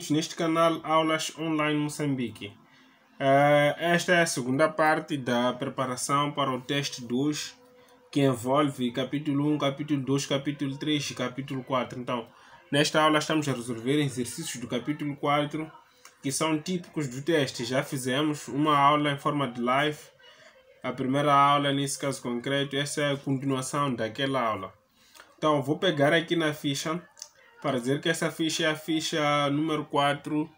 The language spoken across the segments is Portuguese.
bem-vindos neste canal Aulas Online Moçambique. Eh, esta é a segunda parte da preparação para o teste 2, que envolve capítulo 1, capítulo 2, capítulo 3 e capítulo 4. Então, nesta aula estamos a resolver exercícios do capítulo 4, que são típicos do teste. Já fizemos uma aula em forma de live, a primeira aula, nesse caso concreto, essa é a continuação daquela aula. Então, vou pegar aqui na ficha para dizer que essa ficha é a ficha número 4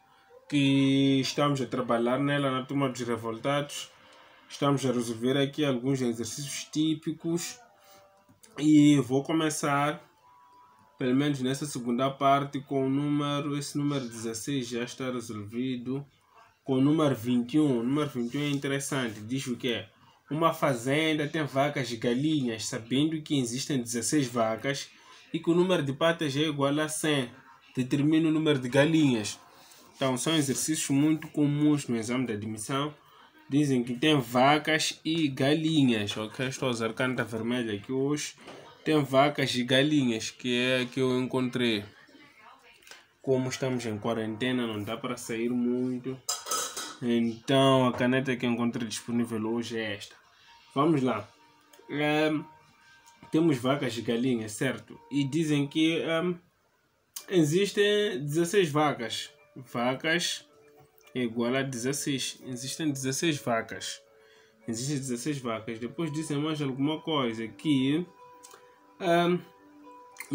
que estamos a trabalhar nela na turma dos revoltados. Estamos a resolver aqui alguns exercícios típicos e vou começar pelo menos nessa segunda parte com o número, esse número 16 já está resolvido com o número 21. O número 21 é interessante, diz o que é? Uma fazenda tem vacas e galinhas, sabendo que existem 16 vacas e que o número de patas é igual a 100, determina o número de galinhas. Então, são exercícios muito comuns no exame de admissão. Dizem que tem vacas e galinhas, ok? Estou a usar canta vermelha aqui hoje. Tem vacas e galinhas, que é a que eu encontrei. Como estamos em quarentena, não dá para sair muito. Então, a caneta que encontrei disponível hoje é esta. Vamos lá. Um, ehm, temos vacas e galinhas, certo? E dizem que um, existem 16 vacas. Vacas é igual a 16. Existem 16 vacas. Existem 16 vacas. Depois dizem mais alguma coisa que um,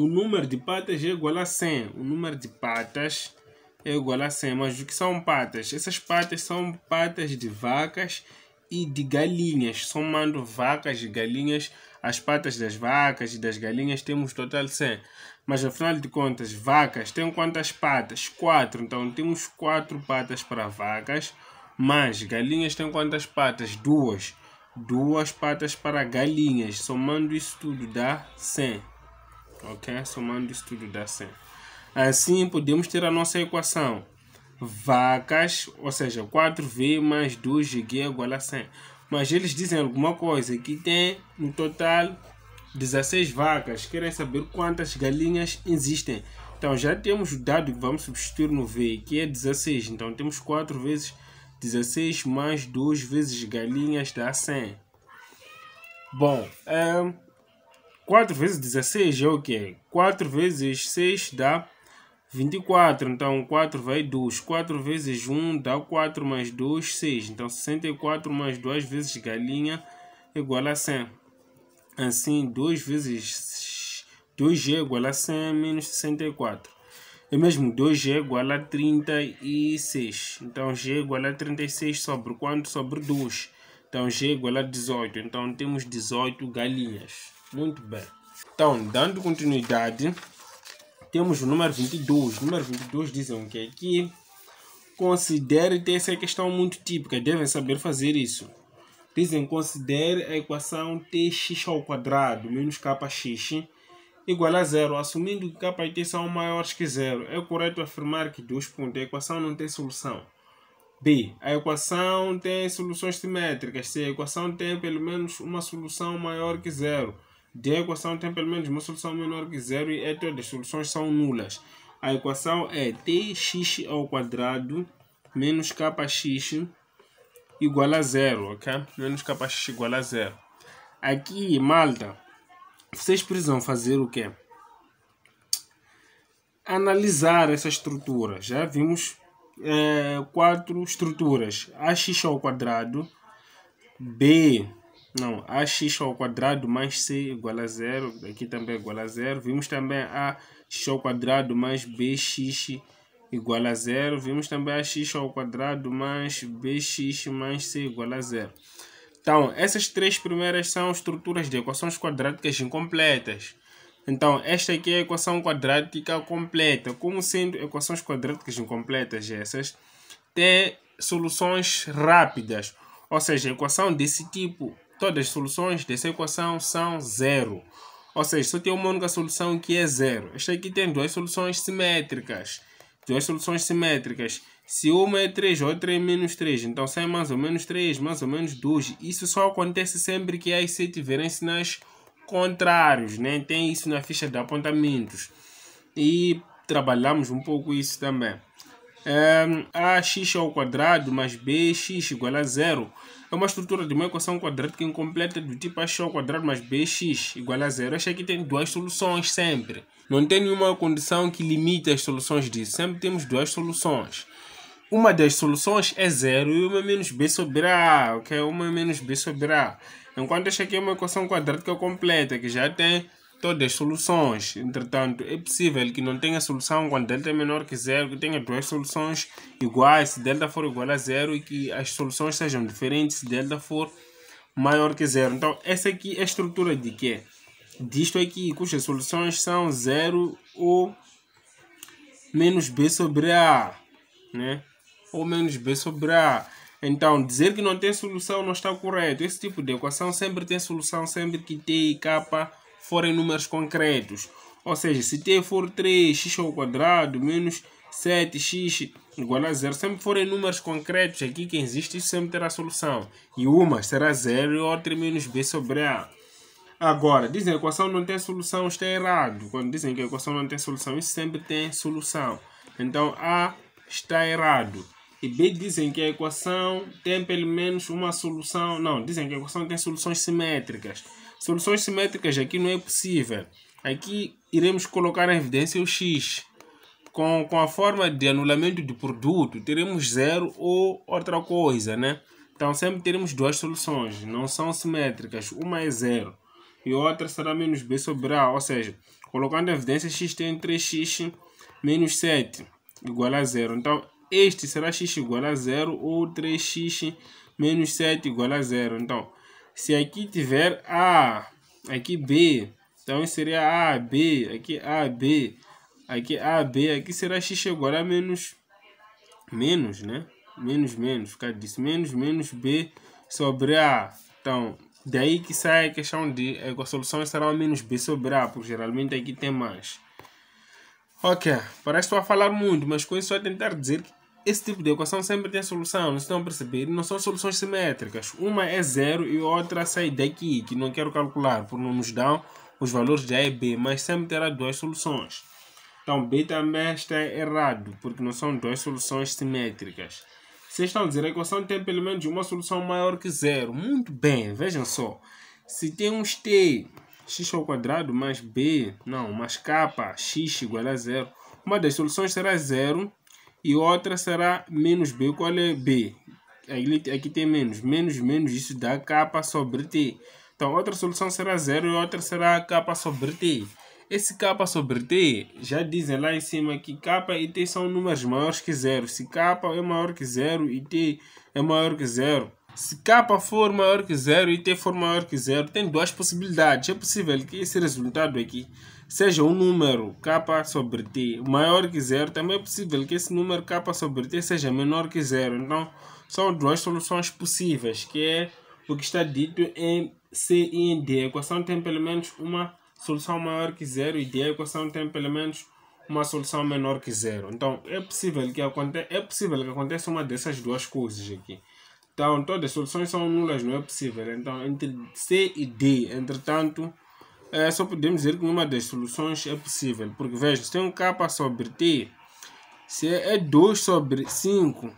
o número de patas é igual a 100. O número de patas é igual a 100. Mas o que são patas? Essas patas são patas de vacas e de galinhas. Somando vacas e galinhas as patas das vacas e das galinhas temos total 100. Mas afinal de contas, vacas têm quantas patas? 4. Então temos 4 patas para vacas. Mas galinhas têm quantas patas? 2. Duas patas para galinhas. Somando isso tudo dá 100. Ok? Somando isso tudo dá 100. Assim podemos ter a nossa equação. Vacas, ou seja, 4V mais 2G igual a 100 mas eles dizem alguma coisa que tem no total 16 vacas. Querem saber quantas galinhas existem. Então já temos o dado que vamos substituir no V, que é 16. Então temos 4 vezes 16 mais 2 vezes galinhas dá 100. Bom, é, um, 4 vezes 16 é o que? 4 vezes 6 dá 24, então 4 vai 2. 4 vezes 1 dá 4 mais 2, 6. Então 64 mais 2 vezes galinha igual a 100. Assim, 2 vezes 2G igual a 100 menos 64. É mesmo 2G igual a 36. Então G igual a 36 sobre quanto? Sobre 2. Então G igual a 18. Então temos 18 galinhas. Muito bem. Então, dando continuidade, temos o número 22. O número 22 dizem o que é que considere ter essa questão muito típica, devem saber fazer isso. Dizem considere a equação tx ao quadrado menos kx igual a zero, assumindo que k e t são maiores que zero. É correto afirmar que dois pontos, a equação não tem solução. B. A equação tem soluções simétricas. C. A equação tem pelo menos uma solução maior que zero de equação tem pelo menos uma solução menor que zero e é todas as soluções são nulas. A equação é tx ao quadrado menos kx igual a zero, ok? Menos kx igual a zero. Aqui, malta, vocês precisam fazer o quê? Analisar essa estrutura. Já vimos é, quatro estruturas. ax ao quadrado, b não, ax ao quadrado mais c igual a zero. Aqui também é igual a zero. Vimos também ax ao quadrado mais bx igual a zero. Vimos também ax ao quadrado mais bx mais c igual a zero. Então, essas três primeiras são estruturas de equações quadráticas incompletas. Então, esta aqui é a equação quadrática completa. Como sendo equações quadráticas incompletas essas, tem soluções rápidas. Ou seja, equação desse tipo todas as soluções dessa equação são zero. Ou seja, só tem uma única solução que é zero. Esta aqui tem duas soluções simétricas. Duas soluções simétricas. Se uma é 3, outra é menos 3, então sai é mais ou menos 3, mais ou menos 2. Isso só acontece sempre que as se tiverem sinais contrários, né? Tem isso na ficha de apontamentos. E trabalhamos um pouco isso também. É, ax ao quadrado mais bx igual a zero é uma estrutura de uma equação quadrática incompleta do tipo x ao quadrado mais bx igual a zero. Esta aqui tem duas soluções sempre. Não tem nenhuma condição que limite as soluções disso. Sempre temos duas soluções. Uma das soluções é zero e uma menos b sobre a, ok? É uma menos b sobre a. Enquanto esta aqui é uma equação quadrática é completa que já tem todas as é soluções. Entretanto, é possível que não tenha solução quando delta é menor que zero, que tenha duas soluções iguais se delta for igual a zero e que as soluções sejam diferentes se delta for maior que zero. Então, essa aqui é a estrutura de quê? Disto aqui, cujas soluções são zero ou menos b sobre a, né? Ou menos b sobre a. Então, dizer que não tem solução não está correto. Esse tipo de equação sempre tem solução, sempre que t e capa forem números concretos. Ou seja, se t for 3x ao quadrado menos 7x igual a zero, sempre forem números concretos aqui que existe, isso sempre terá solução. E uma será zero e outra menos b sobre a. Agora, dizem que a equação não tem solução, está é errado. Quando dizem que a equação não tem solução, isso sempre tem solução. Então, A está errado. E B dizem que a equação tem pelo menos uma solução. Não, dizem que a equação tem soluções simétricas. Soluções simétricas aqui não é possível. Aqui iremos colocar na evidência o x. Com, com a forma de anulamento de produto, teremos zero ou outra coisa, né? Então sempre teremos duas soluções, não são simétricas. Uma é zero e outra será menos b sobre a, ou seja, colocando a evidência x tem 3x menos 7 igual a zero. Então este será x igual a zero ou 3x menos 7 igual a zero. Então se aqui tiver A, aqui B, então seria A, B, aqui A, B, aqui A, B, aqui será X agora menos, menos, né? Menos, menos, por causa disso, menos, menos B sobre A. Então, daí que sai a questão de a solução será menos B sobre A, porque geralmente aqui tem mais. Ok, parece que estou a falar muito, mas com isso é só tentar dizer que esse tipo de equação sempre tem solução, Não estão a perceber? Não são soluções simétricas. Uma é zero e outra sai daqui, que não quero calcular, porque não nos dão os valores de A e B, mas sempre terá duas soluções. Então B também está errado, porque não são duas soluções simétricas. Vocês estão a dizer, a equação tem pelo menos uma solução maior que zero. Muito bem, vejam só. Se tem um t, x ao quadrado mais b, não, mais k, x igual a zero. Uma das soluções será zero e outra será menos B. Qual é B? Aqui, tem menos. Menos, menos, isso dá K sobre T. Então, outra solução será zero e outra será K sobre T. Esse K sobre T, já dizem lá em cima que K e T são números maiores que zero. Se K é maior que zero e T é maior que zero, se K for maior que zero e T for maior que zero, tem duas possibilidades. É possível que esse resultado aqui seja um número k sobre t maior que zero, também é possível que esse número k sobre t seja menor que zero. Então, são duas soluções possíveis, que é o que está dito em C e em D. A equação tem pelo menos uma solução maior que zero e D a equação tem pelo menos uma solução menor que zero. Então, é possível que aconteça, é possível que aconteça uma dessas duas coisas aqui. Então, todas as soluções são nulas, não é possível. Então, entre C e D, entretanto, é, só podemos dizer que nenhuma das soluções é possível. Porque veja, se tem um K sobre T, se é 2 é sobre 5,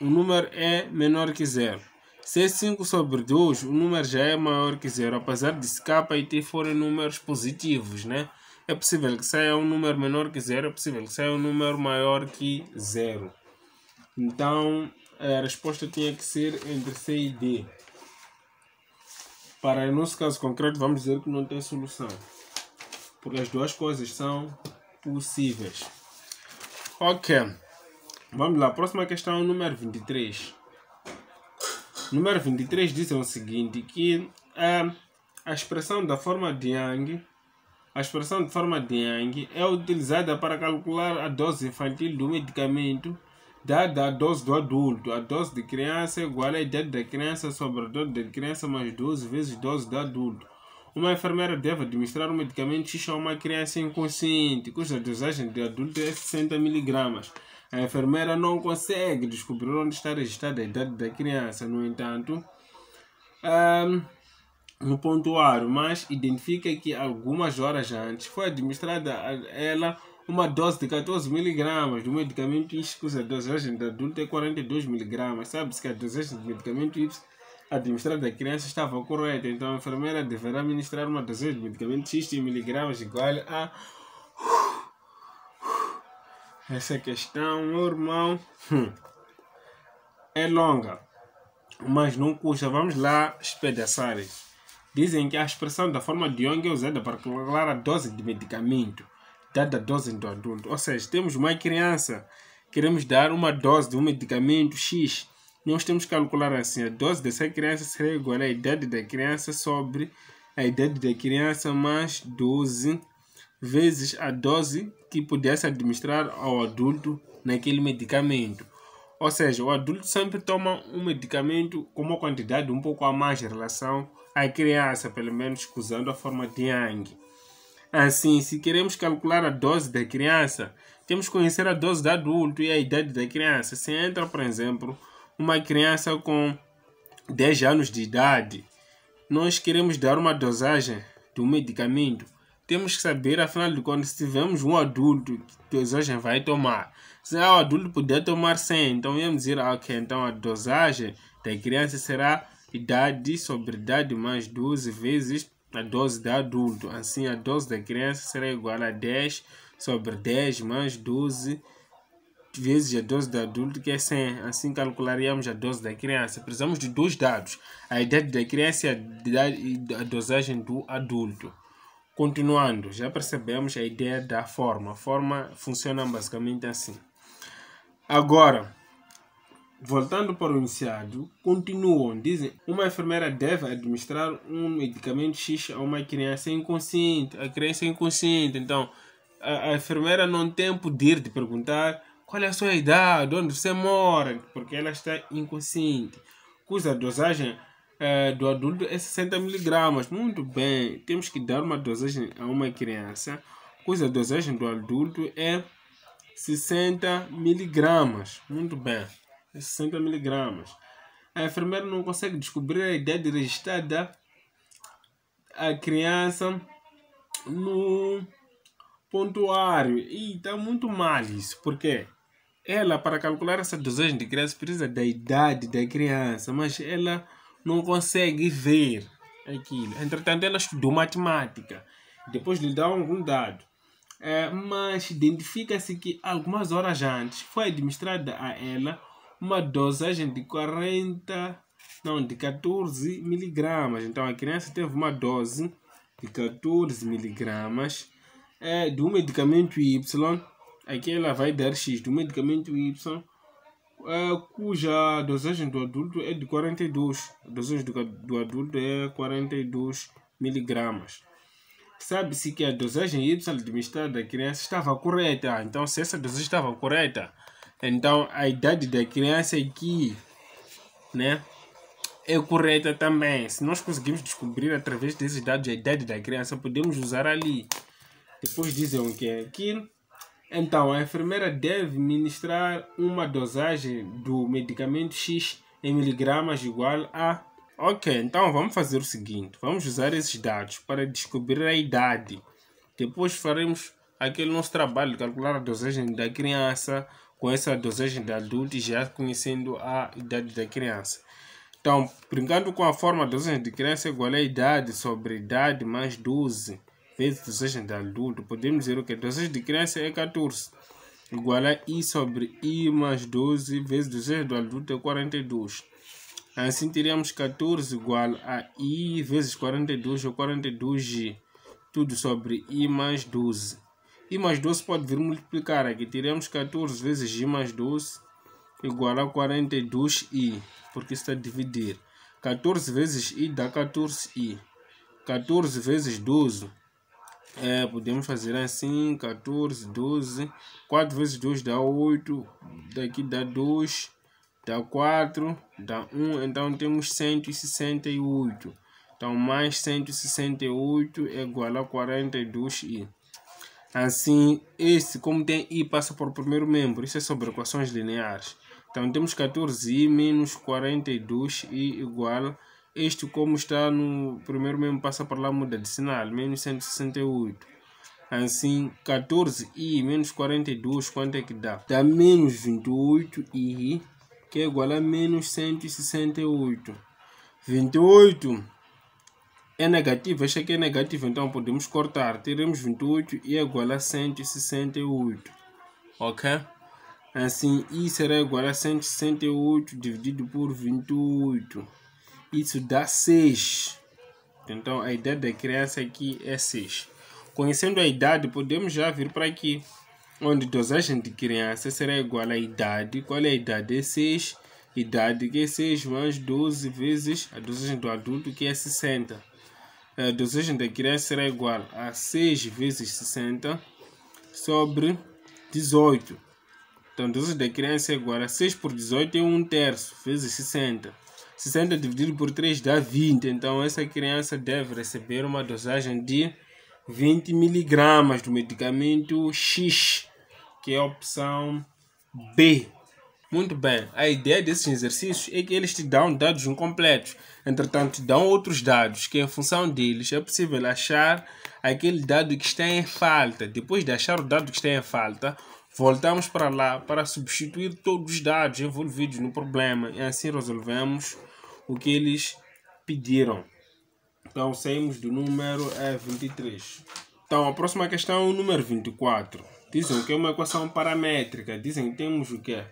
o número é menor que zero. Se é 5 sobre 2, o número já é maior que zero, apesar de K e T forem números positivos, né? É possível que saia um número menor que zero, é possível que saia um número maior que zero. Então, a resposta tinha que ser entre C e D. Para o nosso caso concreto, vamos dizer que não tem solução, porque as duas coisas são possíveis. Ok, vamos lá. Próxima questão, número 23. Número 23 diz o seguinte, que é, a expressão da forma de Yang a expressão de forma de Yang é utilizada para calcular a dose infantil do medicamento dada a dose do adulto. A dose de criança é igual à idade da criança sobre a dose de criança mais 12 vezes dose do adulto. Uma enfermeira deve administrar um medicamento X a uma criança inconsciente, cuja dosagem de adulto é 60 mg. A enfermeira não consegue descobrir onde está registrada a idade da criança, no entanto, um, no pontuário, mas identifica que algumas horas antes foi administrada a ela uma dose de 14 miligramas do medicamento X cuja dosagem de adulto é 42 miligramas. Sabe-se que a dosagem de medicamento Y administrada à criança estava correta, então a enfermeira deverá administrar uma dose de medicamento X de miligramas igual a... Essa questão, meu irmão, hum, é longa, mas não custa. Vamos lá espedaçar. Dizem que a expressão da forma de Young é usada para calcular a dose de medicamento dada a dose do adulto. Ou seja, temos uma criança, queremos dar uma dose de um medicamento X. Nós temos que calcular assim, a dose dessa criança será igual à idade da criança sobre a idade da criança mais 12 vezes a dose que pudesse administrar ao adulto naquele medicamento. Ou seja, o adulto sempre toma um medicamento com uma quantidade um pouco a mais em relação à criança, pelo menos usando a forma de Yang. Assim, se queremos calcular a dose da criança, temos que conhecer a dose do adulto e a idade da criança. Se entra, por exemplo, uma criança com 10 anos de idade, nós queremos dar uma dosagem do medicamento. Temos que saber, afinal de contas, se tivermos um adulto, que dosagem vai tomar. Se o adulto puder tomar 100, então vamos dizer, ah, ok, então a dosagem da criança será idade sobre idade mais 12 vezes a dose de adulto. Assim, a dose da criança será igual a 10 sobre 10 mais 12 vezes a dose da adulto, que é 100. Assim calcularíamos a dose da criança. Precisamos de dois dados: a idade da criança e a dosagem do adulto. Continuando, já percebemos a ideia da forma. A forma funciona basicamente assim. Agora, Voltando para o iniciado, continuam, dizem, uma enfermeira deve administrar um medicamento X a uma criança inconsciente, a criança inconsciente, então a, a enfermeira não tem poder de perguntar qual é a sua idade, onde você mora, porque ela está inconsciente, cuja dosagem é, do adulto é 60 miligramas, muito bem, temos que dar uma dosagem a uma criança, cuja dosagem do adulto é 60 miligramas, muito bem. 60 é miligramas. A enfermeira não consegue descobrir a idade registrada da criança no pontuário. E está muito mal isso, porque ela, para calcular essa dosagem de criança, precisa da idade da criança, mas ela não consegue ver aquilo. Entretanto, ela estudou matemática. Depois lhe dá algum dado. É, mas identifica-se que algumas horas antes foi administrada a ela uma dosagem de 40, não, de 14 miligramas. Então a criança teve uma dose de 14 miligramas é, do medicamento Y, aqui ela vai dar X, do medicamento Y, é, cuja dosagem do adulto é de 42, a dosagem do, do adulto é 42 miligramas. Sabe-se que a dosagem Y administrada da criança estava correta, então se essa dosagem estava correta, então a idade da criança aqui, é né? É correta também. Se nós conseguimos descobrir através desses dados a idade da criança, podemos usar ali. Depois dizem o que é aquilo. Então, a enfermeira deve ministrar uma dosagem do medicamento X em miligramas igual a. Ok, então vamos fazer o seguinte: vamos usar esses dados para descobrir a idade. Depois faremos aquele nosso trabalho, de calcular a dosagem da criança, com essa dosagem de adulto e já conhecendo a idade da criança. Então, brincando com a forma dosagem de criança igual é a idade sobre idade mais 12 vezes dosagem de adulto, podemos dizer que dosagem de criança é 14, igual a I sobre I mais 12 vezes dosagem do adulto é 42. Assim teríamos 14 igual a I vezes 42 ou 42G, tudo sobre I mais 12. I mais 12 pode vir multiplicar aqui. Teremos 14 vezes I mais 12 igual a 42i, porque está a dividir. 14 vezes i dá 14i. 14 vezes 12. É, podemos fazer assim, 14, 12. 4 vezes 2 dá 8. Daqui dá 2, dá 4, dá 1. Então temos 168. Então mais 168 é igual a 42i. Assim, este, como tem i, passa por primeiro membro. Isso é sobre equações lineares. Então, temos 14i menos 42i igual... Este, como está no primeiro membro, passa por lá, muda de sinal. Menos 168. Assim, 14i menos 42, quanto é que dá? Dá menos 28i, que é igual a menos 168. 28 é negativo, esta aqui é negativo, então podemos cortar. Teremos 28 e é igual a 168. Ok? Assim, I será igual a 168 dividido por 28. Isso dá 6. Então, a idade da criança aqui é 6. Conhecendo a idade, podemos já vir para aqui. Onde dosagem de criança será igual à idade. Qual é a idade? É 6. Idade que é 6 mais 12 vezes a dosagem do adulto, que é 60 a dosagem da criar será igual a 6 vezes 60 sobre 18. Então, a dosagem da criança é igual a 6 por 18 é 1 terço vezes 60. 60 dividido por 3 dá 20. Então, essa criança deve receber uma dosagem de 20 miligramas do medicamento X, que é a opção B. Muito bem, a ideia desses exercícios é que eles te dão dados incompletos, entretanto, te dão outros dados que, em função deles, é possível achar aquele dado que está em falta. Depois de achar o dado que está em falta, voltamos para lá para substituir todos os dados envolvidos no problema e assim resolvemos o que eles pediram. Então saímos do número é 23. Então a próxima questão é o número 24. Dizem que é uma equação paramétrica. Dizem que temos o quê?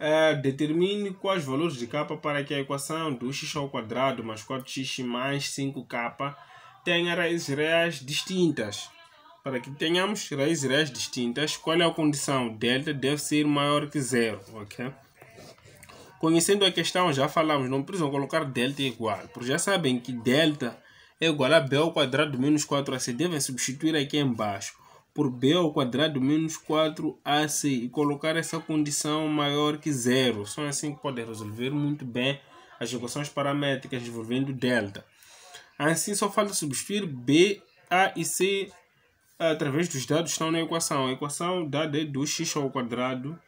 Eh, determine quais valores de k para que a equação do x ao quadrado mais 4x mais 5k tenha raízes reais distintas. Para que tenhamos raízes reais distintas, qual é a condição? Delta deve ser maior que zero, ok? Conhecendo a questão, já falamos, não precisam colocar delta igual, porque já sabem que delta é igual a b ao quadrado menos 4ac, devem substituir aqui embaixo por b ao quadrado menos 4ac e colocar essa condição maior que zero. Só assim que pode resolver muito bem as equações paramétricas envolvendo delta. Assim, só falta substituir b, a e c através dos dados que estão na equação. A equação dada é 2x ao quadrado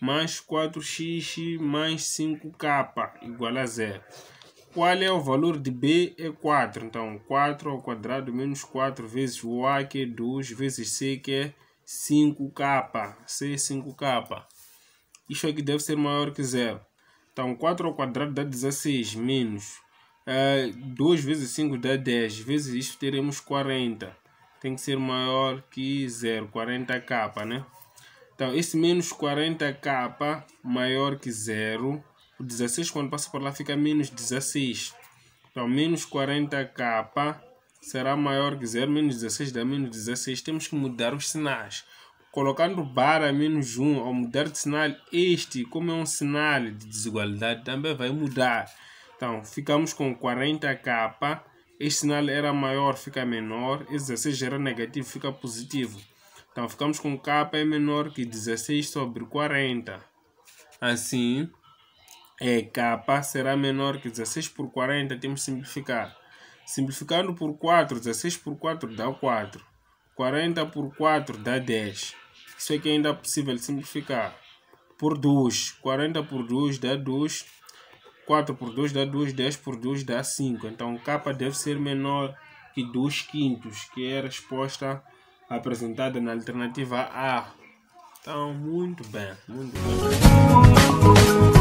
mais 4x mais 5k igual a zero. Qual é o valor de B? É 4. Então, 4 ao quadrado menos 4 vezes o A, que é 2, vezes C, que é 5K. C é 5K. Isso aqui deve ser maior que zero. Então, 4 ao quadrado dá 16 menos uh, eh, 2 vezes 5 dá 10. Vezes isso teremos 40. Tem que ser maior que zero. 40K, né? Então, esse menos 40K maior que zero o 16 quando passa por lá fica menos 16. Então menos 40k será maior que 0, Menos 16 dá menos 16. Temos que mudar os sinais. Colocando barra menos 1 ao mudar de sinal, este, como é um sinal de desigualdade, também vai mudar. Então, ficamos com 40k. Este sinal era maior, fica menor. Esse 16 era negativo, fica positivo. Então, ficamos com k é menor que 16 sobre 40. Assim, é, K será menor que 16 por 40, temos que simplificar. Simplificando por 4, 16 por 4 dá 4. 40 por 4 dá 10. Isso é que ainda é possível simplificar. Por 2, 40 por 2 dá 2. 4 por 2 dá 2, 10 por 2 dá 5. Então K deve ser menor que 2 quintos, que é a resposta apresentada na alternativa A. Então, muito bem, muito bem.